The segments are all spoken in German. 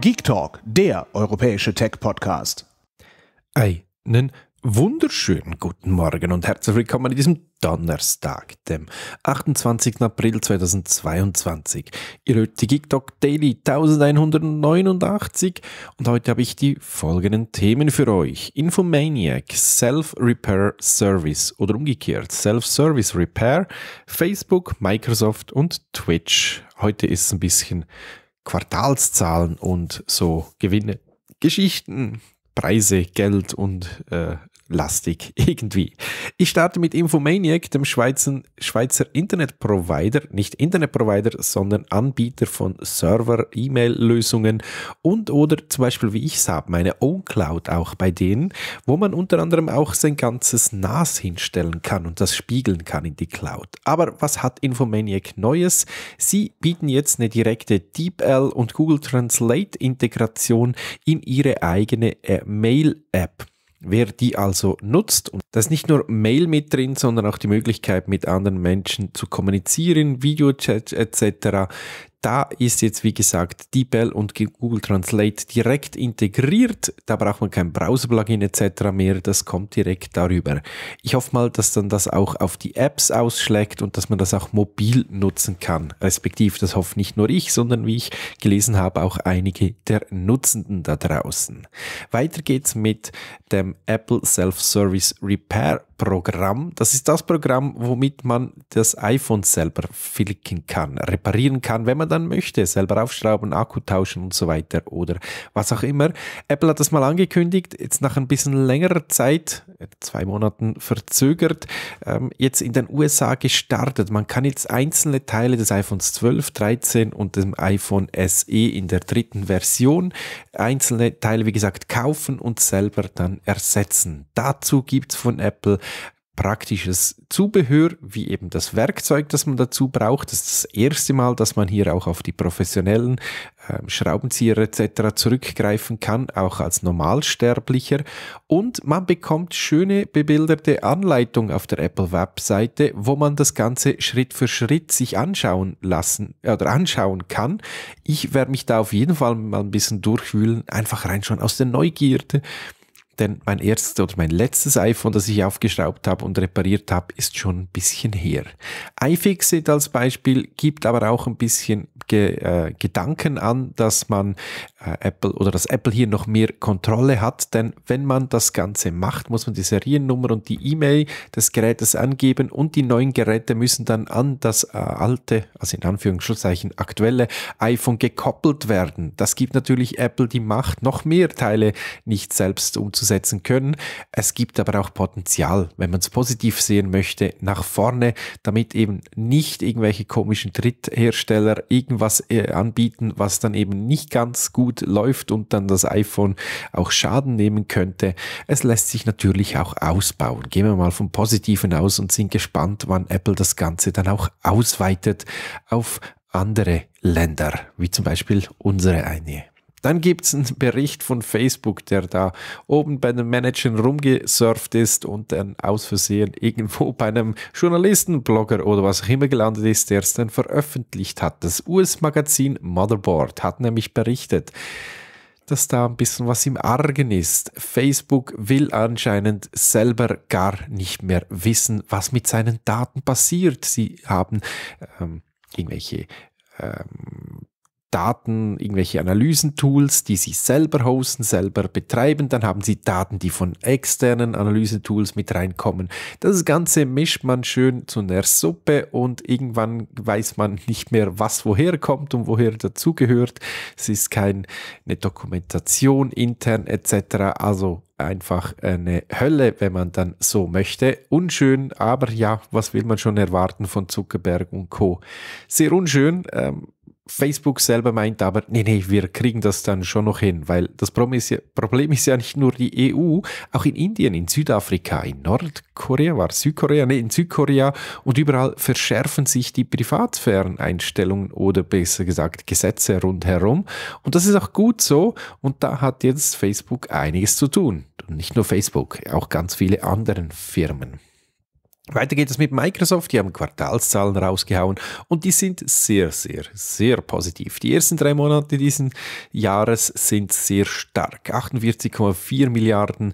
Geek Talk, der europäische Tech-Podcast. Einen wunderschönen guten Morgen und herzlich willkommen an diesem Donnerstag, dem 28. April 2022. Ihr hört die Geek Talk Daily 1189 und heute habe ich die folgenden Themen für euch. Infomaniac, Self-Repair Service oder umgekehrt Self-Service Repair, Facebook, Microsoft und Twitch. Heute ist es ein bisschen Quartalszahlen und so Gewinne, Geschichten, Preise, Geld und äh, lastig irgendwie. Ich starte mit Infomaniac, dem Schweizer, Schweizer Internetprovider, nicht Internetprovider, sondern Anbieter von Server, E-Mail-Lösungen und oder zum Beispiel wie ich es habe, meine Own Cloud auch bei denen, wo man unter anderem auch sein ganzes NAS hinstellen kann und das spiegeln kann in die Cloud. Aber was hat Infomaniac Neues? Sie bieten jetzt eine direkte DeepL und Google Translate Integration in ihre eigene äh, Mail-App Wer die also nutzt, und da ist nicht nur Mail mit drin, sondern auch die Möglichkeit, mit anderen Menschen zu kommunizieren, Videochat etc., da ist jetzt, wie gesagt, DeepL und Google Translate direkt integriert. Da braucht man kein Browser-Plugin etc. mehr. Das kommt direkt darüber. Ich hoffe mal, dass dann das auch auf die Apps ausschlägt und dass man das auch mobil nutzen kann. Respektiv, das hofft nicht nur ich, sondern wie ich gelesen habe, auch einige der Nutzenden da draußen. Weiter geht's mit dem Apple Self-Service Repair Programm. Das ist das Programm, womit man das iPhone selber flicken kann, reparieren kann, wenn man dann möchte, selber aufschrauben, Akku tauschen und so weiter oder was auch immer. Apple hat das mal angekündigt, jetzt nach ein bisschen längerer Zeit, äh, zwei Monaten verzögert, ähm, jetzt in den USA gestartet. Man kann jetzt einzelne Teile des iPhones 12, 13 und dem iPhone SE in der dritten Version einzelne Teile, wie gesagt, kaufen und selber dann ersetzen. Dazu gibt es von Apple praktisches Zubehör, wie eben das Werkzeug, das man dazu braucht. Das ist das erste Mal, dass man hier auch auf die professionellen äh, Schraubenzieher etc. zurückgreifen kann, auch als Normalsterblicher. Und man bekommt schöne bebilderte Anleitung auf der Apple-Webseite, wo man das Ganze Schritt für Schritt sich anschauen lassen äh, oder anschauen kann. Ich werde mich da auf jeden Fall mal ein bisschen durchwühlen, einfach rein schon aus der Neugierde denn mein erstes oder mein letztes iPhone, das ich aufgeschraubt habe und repariert habe, ist schon ein bisschen her. iFixit als Beispiel gibt aber auch ein bisschen Ge äh, Gedanken an, dass man äh, Apple oder dass Apple hier noch mehr Kontrolle hat, denn wenn man das Ganze macht, muss man die Seriennummer und die E-Mail des Gerätes angeben und die neuen Geräte müssen dann an das äh, alte, also in Anführungszeichen aktuelle iPhone gekoppelt werden. Das gibt natürlich Apple die Macht, noch mehr Teile nicht selbst umzusetzen umzusetzen können. Es gibt aber auch Potenzial, wenn man es positiv sehen möchte, nach vorne, damit eben nicht irgendwelche komischen Dritthersteller irgendwas äh, anbieten, was dann eben nicht ganz gut läuft und dann das iPhone auch Schaden nehmen könnte. Es lässt sich natürlich auch ausbauen. Gehen wir mal vom Positiven aus und sind gespannt, wann Apple das Ganze dann auch ausweitet auf andere Länder, wie zum Beispiel unsere eine. Dann gibt es einen Bericht von Facebook, der da oben bei den Managern rumgesurft ist und dann aus Versehen irgendwo bei einem Journalisten, Blogger oder was auch immer gelandet ist, der es dann veröffentlicht hat. Das US-Magazin Motherboard hat nämlich berichtet, dass da ein bisschen was im Argen ist. Facebook will anscheinend selber gar nicht mehr wissen, was mit seinen Daten passiert. Sie haben ähm, irgendwelche ähm, Daten, irgendwelche Analysentools, die sie selber hosten, selber betreiben. Dann haben sie Daten, die von externen Analysentools mit reinkommen. Das Ganze mischt man schön zu einer Suppe und irgendwann weiß man nicht mehr, was woher kommt und woher dazugehört. Es ist keine Dokumentation intern etc. Also einfach eine Hölle, wenn man dann so möchte. Unschön, aber ja, was will man schon erwarten von Zuckerberg und Co. Sehr unschön. Ähm, Facebook selber meint aber, nee, nee, wir kriegen das dann schon noch hin, weil das Problem ist ja, Problem ist ja nicht nur die EU, auch in Indien, in Südafrika, in Nordkorea war Südkorea, nee, in Südkorea und überall verschärfen sich die Privatsphäreneinstellungen oder besser gesagt Gesetze rundherum. Und das ist auch gut so und da hat jetzt Facebook einiges zu tun. Und nicht nur Facebook, auch ganz viele anderen Firmen. Weiter geht es mit Microsoft. Die haben Quartalszahlen rausgehauen und die sind sehr, sehr, sehr positiv. Die ersten drei Monate dieses Jahres sind sehr stark. 48,4 Milliarden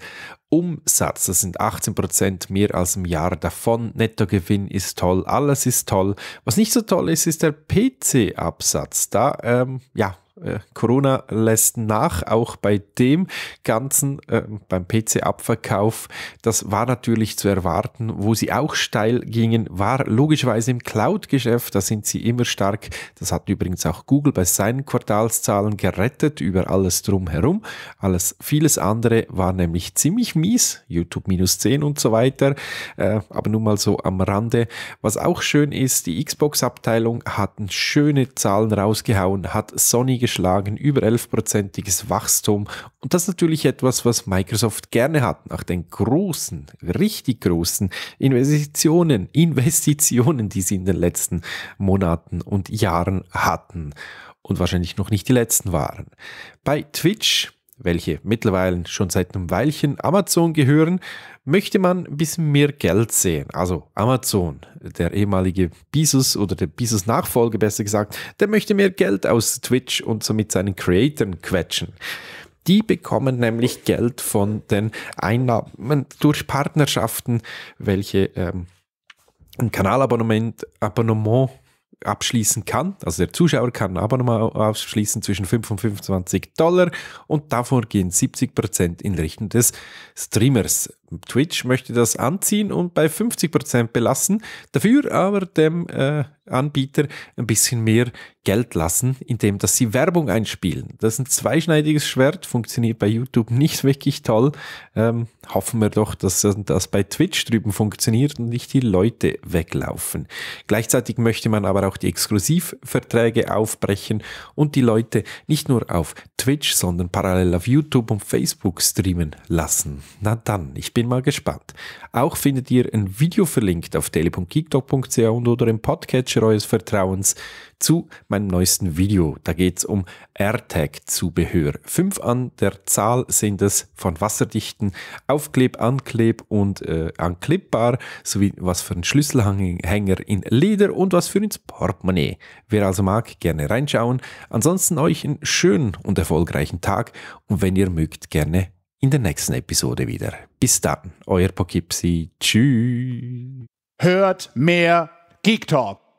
Umsatz, das sind 18 Prozent mehr als im Jahr davon. Nettogewinn ist toll, alles ist toll. Was nicht so toll ist, ist der PC-Absatz. Da, ähm, ja, äh, Corona lässt nach, auch bei dem Ganzen, äh, beim PC-Abverkauf. Das war natürlich zu erwarten. Wo sie auch steil gingen, war logischerweise im Cloud-Geschäft. Da sind sie immer stark. Das hat übrigens auch Google bei seinen Quartalszahlen gerettet über alles drumherum. Alles, vieles andere war nämlich ziemlich mies. YouTube minus 10 und so weiter. Äh, aber nun mal so am Rande. Was auch schön ist, die Xbox-Abteilung hat schöne Zahlen rausgehauen, hat Sony geschafft geschlagen, über 11 Wachstum. Und das ist natürlich etwas, was Microsoft gerne hat, nach den großen, richtig großen Investitionen, Investitionen, die sie in den letzten Monaten und Jahren hatten und wahrscheinlich noch nicht die letzten waren. Bei Twitch welche mittlerweile schon seit einem Weilchen Amazon gehören, möchte man ein bisschen mehr Geld sehen. Also Amazon, der ehemalige Bezos oder der Bezos-Nachfolger besser gesagt, der möchte mehr Geld aus Twitch und somit seinen Creatoren quetschen. Die bekommen nämlich Geld von den Einnahmen durch Partnerschaften, welche ähm, ein Kanalabonnement Abonnement abschließen kann. Also der Zuschauer kann aber nochmal abschließen zwischen 5 und 25 Dollar und davon gehen 70% Prozent in Richtung des Streamers. Twitch möchte das anziehen und bei 50% belassen, dafür aber dem äh, Anbieter ein bisschen mehr Geld lassen, indem dass sie Werbung einspielen. Das ist ein zweischneidiges Schwert, funktioniert bei YouTube nicht wirklich toll. Ähm, hoffen wir doch, dass das bei Twitch drüben funktioniert und nicht die Leute weglaufen. Gleichzeitig möchte man aber auch die Exklusivverträge aufbrechen und die Leute nicht nur auf Twitch, sondern parallel auf YouTube und Facebook streamen lassen. Na dann, ich bin bin mal gespannt. Auch findet ihr ein Video verlinkt auf tele.geektalk.ch und oder im Podcatcher eures Vertrauens zu meinem neuesten Video. Da geht es um AirTag-Zubehör. Fünf an der Zahl sind es von wasserdichten Aufkleb, Ankleb und äh, Anklippbar, sowie was für einen Schlüsselhänger in Leder und was für ins Portemonnaie. Wer also mag, gerne reinschauen. Ansonsten euch einen schönen und erfolgreichen Tag und wenn ihr mögt, gerne in der nächsten Episode wieder. Bis dann, euer Pokipsi. Tschüss. Hört mehr Geek Talk.